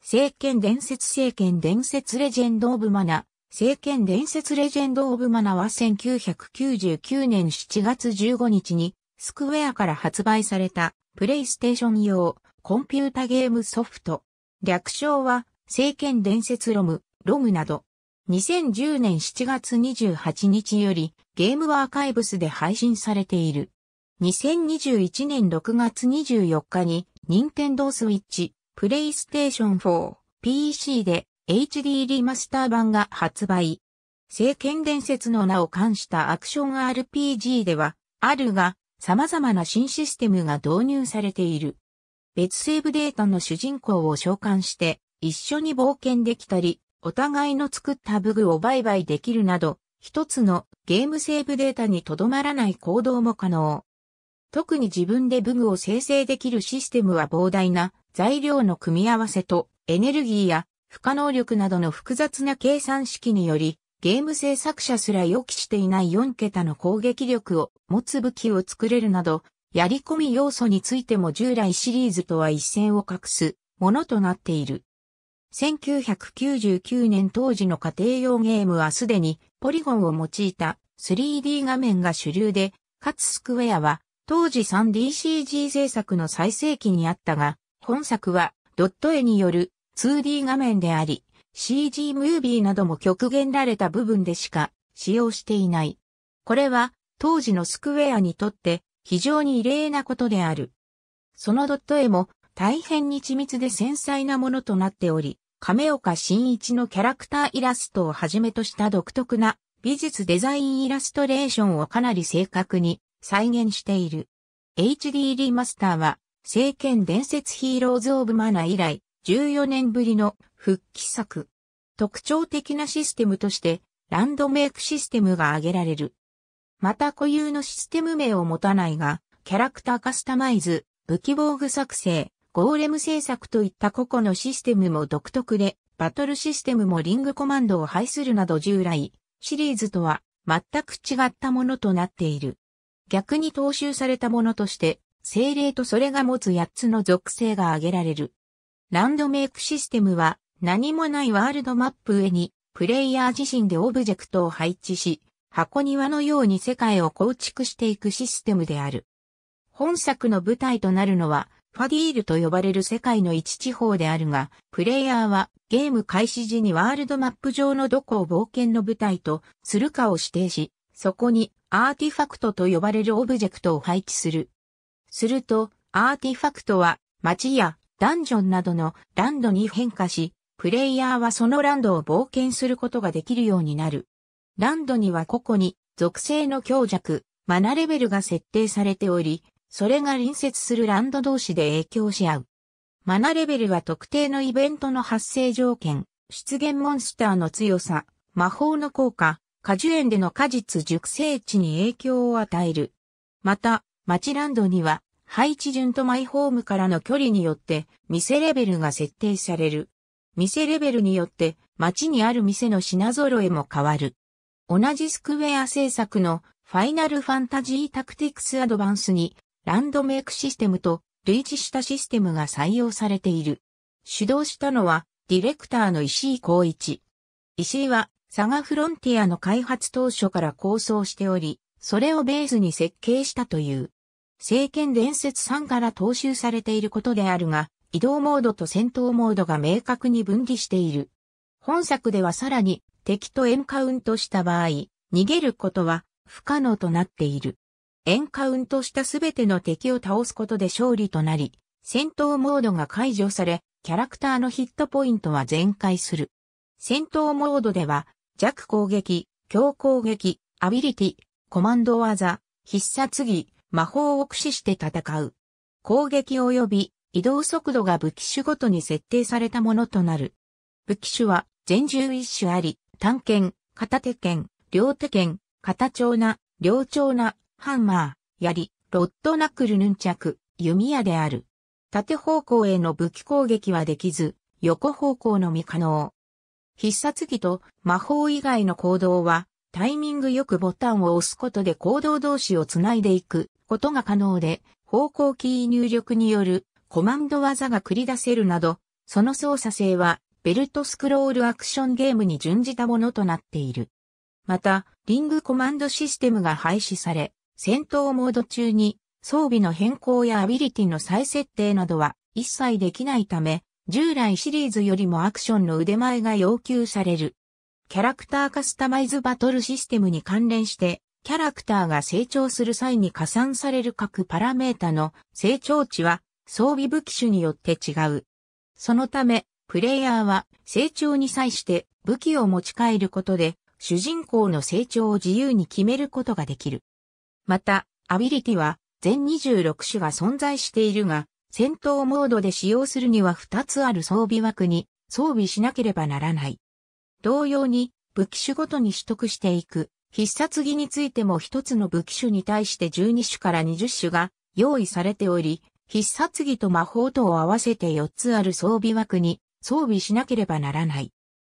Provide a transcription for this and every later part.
聖剣伝説聖剣伝説レジェンド・オブ・マナ。聖剣伝説レジェンド・オブ・マナは1999年7月15日にスクウェアから発売されたプレイステーション用コンピュータゲームソフト。略称は聖剣伝説ロム、ログなど。2010年7月28日よりゲームアーカイブスで配信されている。2021年6月24日に任天堂スイッチプレイステーション4、PC で HD リマスター版が発売。聖剣伝説の名を冠したアクション RPG では、あるが、様々な新システムが導入されている。別セーブデータの主人公を召喚して、一緒に冒険できたり、お互いの作った武具を売買できるなど、一つのゲームセーブデータにとどまらない行動も可能。特に自分で武具を生成できるシステムは膨大な材料の組み合わせとエネルギーや不可能力などの複雑な計算式により、ゲーム制作者すら予期していない4桁の攻撃力を持つ武器を作れるなど、やり込み要素についても従来シリーズとは一線を画すものとなっている。1999年当時の家庭用ゲームはすでにポリゴンを用いた 3D 画面が主流で、かつスクウェアは当時 3DCG 制作の最盛期にあったが、本作はドット絵による 2D 画面であり、CG ムービーなども極限られた部分でしか使用していない。これは当時のスクウェアにとって非常に異例なことである。そのドット絵も大変に緻密で繊細なものとなっており、亀岡新一のキャラクターイラストをはじめとした独特な美術デザインイラストレーションをかなり正確に再現している。HD リマスターは聖剣伝説ヒーローズ・オブ・マナ以来、14年ぶりの復帰作。特徴的なシステムとして、ランドメイクシステムが挙げられる。また固有のシステム名を持たないが、キャラクターカスタマイズ、武器防具作成、ゴーレム制作といった個々のシステムも独特で、バトルシステムもリングコマンドを配するなど従来、シリーズとは全く違ったものとなっている。逆に踏襲されたものとして、精霊とそれが持つ8つの属性が挙げられる。ランドメイクシステムは何もないワールドマップ上にプレイヤー自身でオブジェクトを配置し、箱庭のように世界を構築していくシステムである。本作の舞台となるのは、ファディールと呼ばれる世界の一地方であるが、プレイヤーはゲーム開始時にワールドマップ上のどこを冒険の舞台とするかを指定し、そこにアーティファクトと呼ばれるオブジェクトを配置する。すると、アーティファクトは街やダンジョンなどのランドに変化し、プレイヤーはそのランドを冒険することができるようになる。ランドには個々に属性の強弱、マナレベルが設定されており、それが隣接するランド同士で影響し合う。マナレベルは特定のイベントの発生条件、出現モンスターの強さ、魔法の効果、果樹園での果実熟成値に影響を与える。また、街ランドには、配置順とマイホームからの距離によって、店レベルが設定される。店レベルによって、街にある店の品揃えも変わる。同じスクウェア制作のファイナルファンタジータクティクスアドバンスに、ランドメイクシステムと類似したシステムが採用されている。主導したのは、ディレクターの石井孝一。石井は、サガフロンティアの開発当初から構想しており、それをベースに設計したという。聖剣伝説3から踏襲されていることであるが、移動モードと戦闘モードが明確に分離している。本作ではさらに敵とエンカウントした場合、逃げることは不可能となっている。エンカウントしたすべての敵を倒すことで勝利となり、戦闘モードが解除され、キャラクターのヒットポイントは全開する。戦闘モードでは、弱攻撃、強攻撃、アビリティ、コマンド技、必殺技、魔法を駆使して戦う。攻撃及び移動速度が武器種ごとに設定されたものとなる。武器種は全十一種あり、単剣、片手剣、両手剣、片長な、両長な、ハンマー、槍、ロッドナックルヌンチャク、弓矢である。縦方向への武器攻撃はできず、横方向のみ可能。必殺技と魔法以外の行動は、タイミングよくボタンを押すことで行動同士をつないでいくことが可能で、方向キー入力によるコマンド技が繰り出せるなど、その操作性はベルトスクロールアクションゲームに準じたものとなっている。また、リングコマンドシステムが廃止され、戦闘モード中に装備の変更やアビリティの再設定などは一切できないため、従来シリーズよりもアクションの腕前が要求される。キャラクターカスタマイズバトルシステムに関連して、キャラクターが成長する際に加算される各パラメータの成長値は装備武器種によって違う。そのため、プレイヤーは成長に際して武器を持ち帰ることで主人公の成長を自由に決めることができる。また、アビリティは全26種が存在しているが、戦闘モードで使用するには2つある装備枠に装備しなければならない。同様に武器種ごとに取得していく必殺技についても一つの武器種に対して12種から20種が用意されており、必殺技と魔法とを合わせて4つある装備枠に装備しなければならない。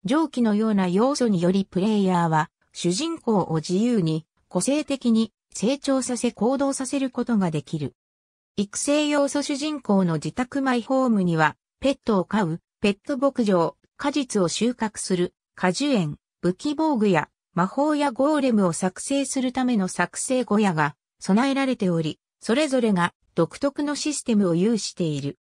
上記のような要素によりプレイヤーは主人公を自由に個性的に成長させ行動させることができる。育成要素主人公の自宅マイホームにはペットを飼う、ペット牧場、果実を収穫する、果樹園、武器防具や魔法やゴーレムを作成するための作成小屋が備えられており、それぞれが独特のシステムを有している。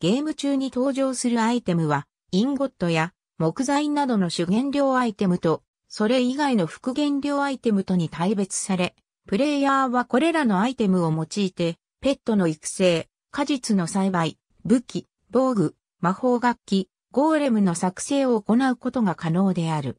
ゲーム中に登場するアイテムは、インゴットや木材などの主原料アイテムと、それ以外の副原料アイテムとに大別され、プレイヤーはこれらのアイテムを用いて、ペットの育成、果実の栽培、武器、防具、魔法楽器、ゴーレムの作成を行うことが可能である。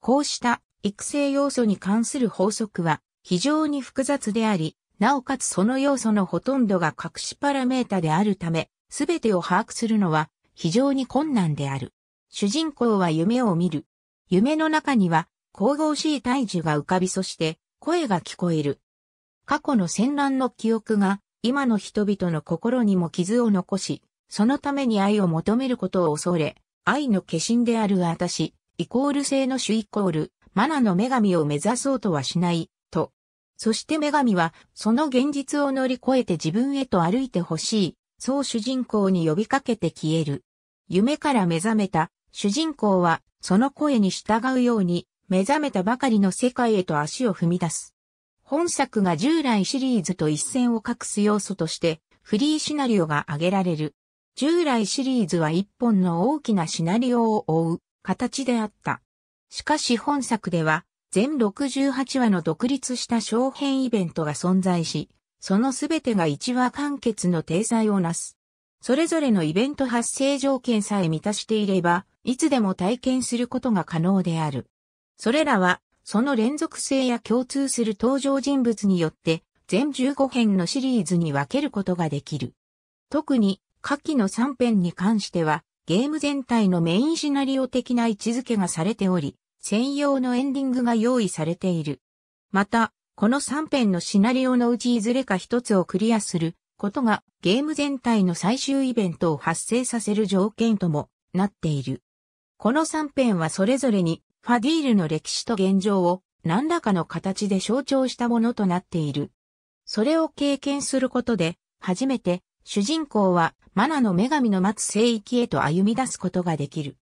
こうした育成要素に関する法則は非常に複雑であり、なおかつその要素のほとんどが隠しパラメータであるため、すべてを把握するのは非常に困難である。主人公は夢を見る。夢の中には神々しい大樹が浮かびそして声が聞こえる。過去の戦乱の記憶が今の人々の心にも傷を残し、そのために愛を求めることを恐れ、愛の化身である私、イコール性の主イコール、マナの女神を目指そうとはしない、と。そして女神は、その現実を乗り越えて自分へと歩いてほしい、そう主人公に呼びかけて消える。夢から目覚めた、主人公は、その声に従うように、目覚めたばかりの世界へと足を踏み出す。本作が従来シリーズと一線を画す要素として、フリーシナリオが挙げられる。従来シリーズは一本の大きなシナリオを追う形であった。しかし本作では、全68話の独立した小編イベントが存在し、そのすべてが1話完結の体裁をなす。それぞれのイベント発生条件さえ満たしていれば、いつでも体験することが可能である。それらは、その連続性や共通する登場人物によって、全15編のシリーズに分けることができる。特に、下記の3編に関しては、ゲーム全体のメインシナリオ的な位置づけがされており、専用のエンディングが用意されている。また、この3編のシナリオのうちいずれか一つをクリアすることがゲーム全体の最終イベントを発生させる条件ともなっている。この3編はそれぞれにファディールの歴史と現状を何らかの形で象徴したものとなっている。それを経験することで初めて主人公は、マナの女神の待つ聖域へと歩み出すことができる。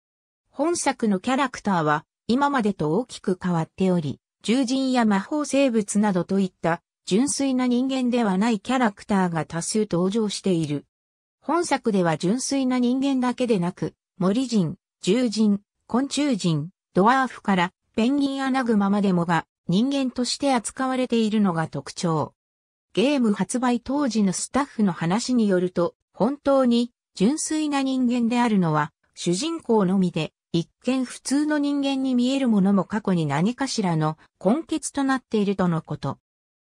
本作のキャラクターは、今までと大きく変わっており、獣人や魔法生物などといった、純粋な人間ではないキャラクターが多数登場している。本作では純粋な人間だけでなく、森人、獣人、昆虫人、ドワーフからペンギンアナグマまでもが人間として扱われているのが特徴。ゲーム発売当時のスタッフの話によると、本当に純粋な人間であるのは、主人公のみで、一見普通の人間に見えるものも過去に何かしらの根結となっているとのこと。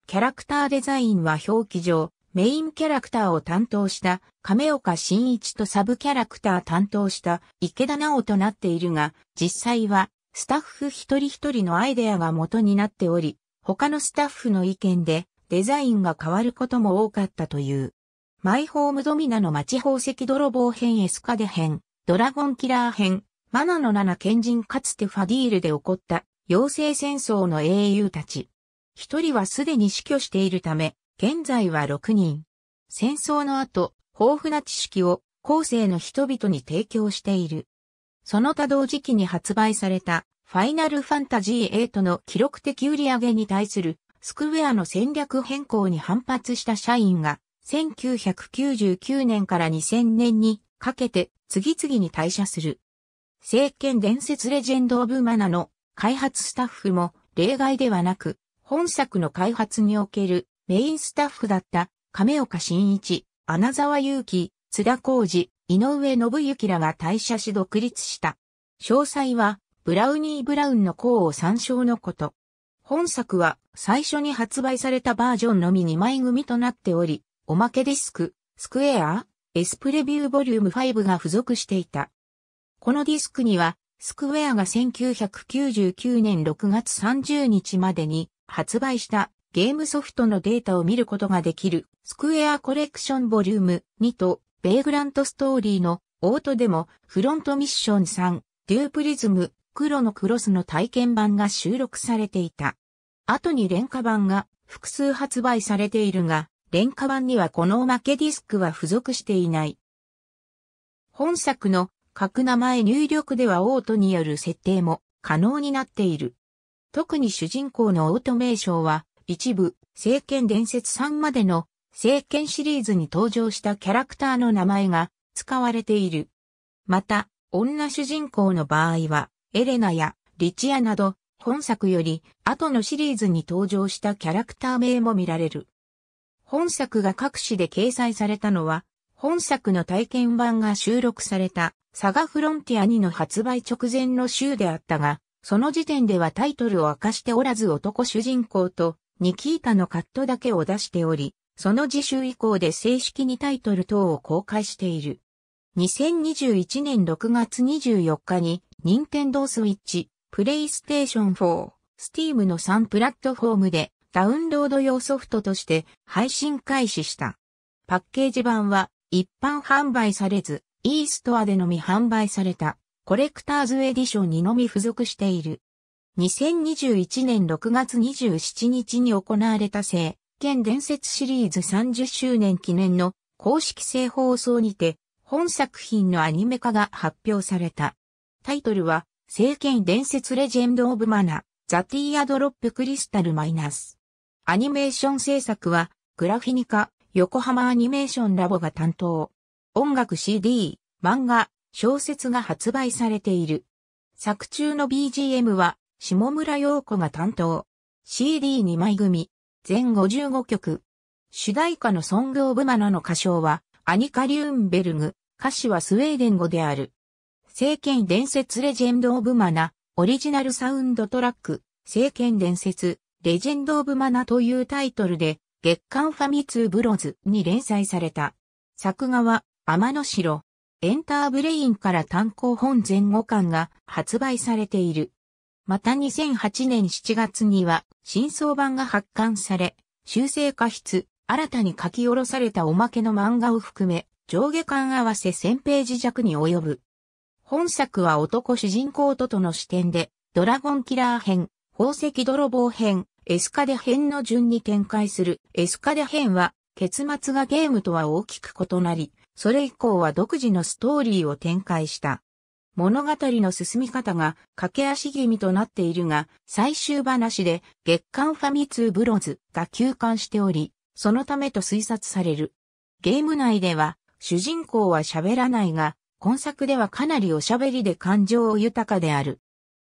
キャラクターデザインは表記上、メインキャラクターを担当した亀岡真一とサブキャラクター担当した池田直となっているが、実際はスタッフ一人一人のアイデアが元になっており、他のスタッフの意見でデザインが変わることも多かったという。マイホームドミナの町宝石泥棒編エスカデ編、ドラゴンキラー編、マナの七賢人かつてファディールで起こった妖精戦争の英雄たち。一人はすでに死去しているため、現在は6人。戦争の後、豊富な知識を後世の人々に提供している。その他同時期に発売されたファイナルファンタジー8の記録的売り上げに対するスクウェアの戦略変更に反発した社員が、1999年から2000年にかけて次々に退社する。聖剣伝説レジェンド・オブ・マナの開発スタッフも例外ではなく、本作の開発におけるメインスタッフだった亀岡真一、穴沢祐希、津田浩二、井上信之らが退社し独立した。詳細は、ブラウニー・ブラウンの功を参照のこと。本作は最初に発売されたバージョンのみ2枚組となっており、おまけディスク、スクエア、エスプレビューボリューム5が付属していた。このディスクには、スクエアが1999年6月30日までに発売したゲームソフトのデータを見ることができるスクエアコレクションボリューム2とベイグラントストーリーのオートデモフロントミッション3デュープリズム黒のクロスの体験版が収録されていた。後に廉価版が複数発売されているが、廉価版にはこのおまけディスクは付属していない。本作の格名前入力ではオートによる設定も可能になっている。特に主人公のオート名称は一部、聖剣伝説3までの聖剣シリーズに登場したキャラクターの名前が使われている。また、女主人公の場合は、エレナやリチアなど、本作より後のシリーズに登場したキャラクター名も見られる。本作が各紙で掲載されたのは、本作の体験版が収録されたサガフロンティア2の発売直前の週であったが、その時点ではタイトルを明かしておらず男主人公とニキータのカットだけを出しており、その次週以降で正式にタイトル等を公開している。2021年6月24日に任天堂スイッチ、プレイステーション4、Steam の3プラットフォームでダウンロード用ソフトとして配信開始した。パッケージ版は一般販売されず、e ストアでのみ販売されたコレクターズエディションにのみ付属している。2021年6月27日に行われた聖、剣伝説シリーズ30周年記念の公式製放送にて、本作品のアニメ化が発表された。タイトルは、聖剣伝説レジェンド・オブ・マナ、ザ・ティアドロップ・クリスタル・マイナス。アニメーション制作は、グラフィニカ、横浜アニメーションラボが担当。音楽 CD、漫画、小説が発売されている。作中の BGM は、下村陽子が担当。CD2 枚組、全55曲。主題歌のソング・オブ・マナの歌唱は、アニカ・リューンベルグ、歌詞はスウェーデン語である。聖剣伝説レジェンド・オブ・マナ、オリジナルサウンドトラック、聖剣伝説、レジェンド・オブ・マナというタイトルで、月刊ファミ通ブロズに連載された。作画は、天の城。エンターブレインから単行本前後巻が発売されている。また2008年7月には、新装版が発刊され、修正過失、新たに書き下ろされたおまけの漫画を含め、上下巻合わせ1000ページ弱に及ぶ。本作は男主人公ととの視点で、ドラゴンキラー編、宝石泥棒編、エスカデ編の順に展開する。エスカデ編は、結末がゲームとは大きく異なり、それ以降は独自のストーリーを展開した。物語の進み方が駆け足気味となっているが、最終話で月刊ファミツーブロズが休刊しており、そのためと推察される。ゲーム内では主人公は喋らないが、今作ではかなりおしゃべりで感情豊かである。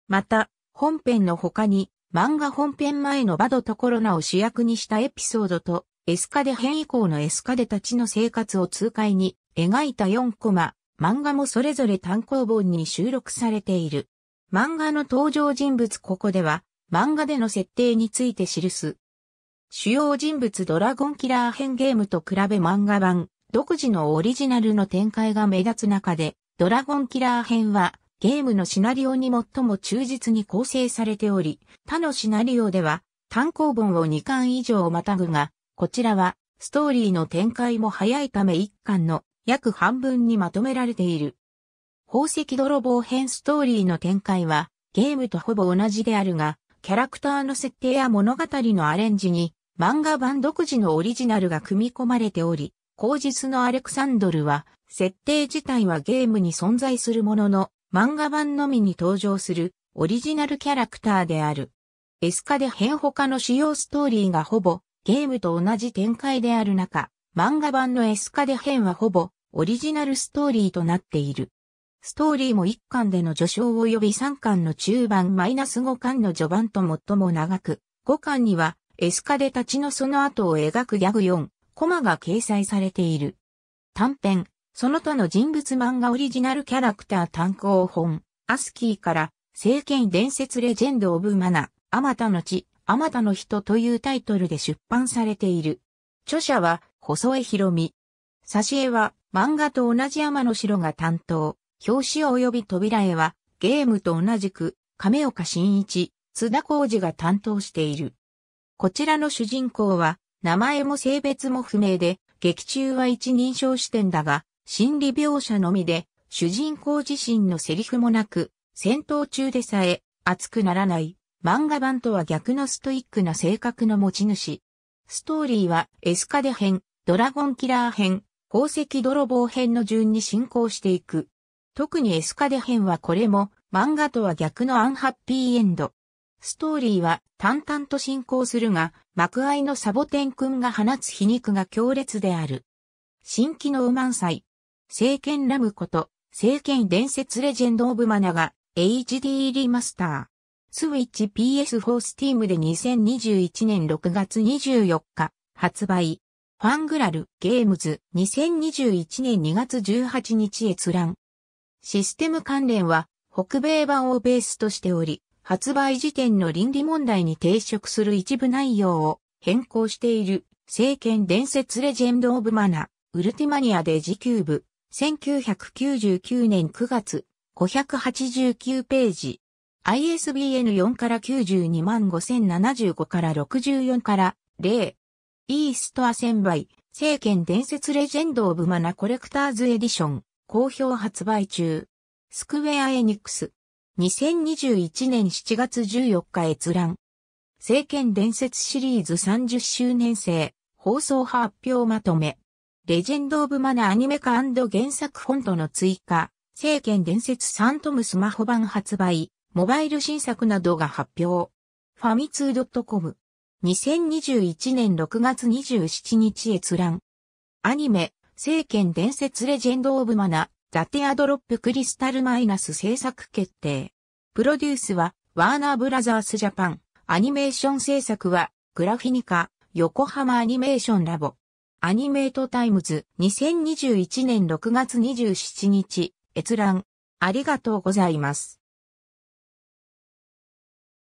また、本編の他に、漫画本編前のバドとコロナを主役にしたエピソードと、エスカデ編以降のエスカデたちの生活を痛快に描いた4コマ、漫画もそれぞれ単行本に収録されている。漫画の登場人物ここでは、漫画での設定について記す。主要人物ドラゴンキラー編ゲームと比べ漫画版、独自のオリジナルの展開が目立つ中で、ドラゴンキラー編はゲームのシナリオに最も忠実に構成されており、他のシナリオでは単行本を2巻以上またぐが、こちらはストーリーの展開も早いため1巻の約半分にまとめられている。宝石泥棒編ストーリーの展開はゲームとほぼ同じであるが、キャラクターの設定や物語のアレンジに漫画版独自のオリジナルが組み込まれており、口実のアレクサンドルは、設定自体はゲームに存在するものの、漫画版のみに登場するオリジナルキャラクターである。エスカで編他の主要ストーリーがほぼゲームと同じ展開である中、漫画版のエスカで編はほぼオリジナルストーリーとなっている。ストーリーも1巻での序章及び3巻の中盤マイナス5巻の序盤と最も長く、5巻にはエスカで立ちのその後を描くギャグ4、コマが掲載されている。短編、その他の人物漫画オリジナルキャラクター単行本、アスキーから、聖剣伝説レジェンド・オブ・マナ、あまたの地、あまたの人というタイトルで出版されている。著者は、細江博美。挿絵は、漫画と同じ山の城が担当。表紙及び扉絵は、ゲームと同じく、亀岡真一、津田浩二が担当している。こちらの主人公は、名前も性別も不明で、劇中は一人称視点だが、心理描写のみで、主人公自身のセリフもなく、戦闘中でさえ熱くならない漫画版とは逆のストイックな性格の持ち主。ストーリーはエスカデ編、ドラゴンキラー編、宝石泥棒編の順に進行していく。特にエスカデ編はこれも漫画とは逆のアンハッピーエンド。ストーリーは淡々と進行するが、幕愛のサボテン君が放つ皮肉が強烈である。新規のウマン祭。聖剣ラムこと、聖剣伝説レジェンド・オブ・マナが HD リマスター。スウィッチ PS4 スティームで2021年6月24日発売。ファングラルゲームズ2021年2月18日閲覧。システム関連は北米版をベースとしており、発売時点の倫理問題に抵触する一部内容を変更している、聖剣伝説レジェンド・オブ・マナ、ウルティマニアで時給部、1999年9月、589ページ。ISBN 4から92万5075から64から0。イーストアセンバイ、聖剣伝説レジェンド・オブ・マナ・コレクターズ・エディション、好評発売中。スクウェア・エニックス、2021年7月14日閲覧。政権伝説シリーズ30周年生、放送発表まとめ。レジェンド・オブ・マナアニメ化原作フォントの追加、政権伝説サントムスマホ版発売、モバイル新作などが発表。ファミツー .com。2021年6月27日閲覧。アニメ、聖剣伝説レジェンド・オブ・マナ、ザ・ティアドロップ・クリスタル・マイナス制作決定。プロデュースは、ワーナーブラザース・ジャパン。アニメーション制作は、グラフィニカ、横浜アニメーションラボ。アニメートタイムズ、2021年6月27日、閲覧。ありがとうございます。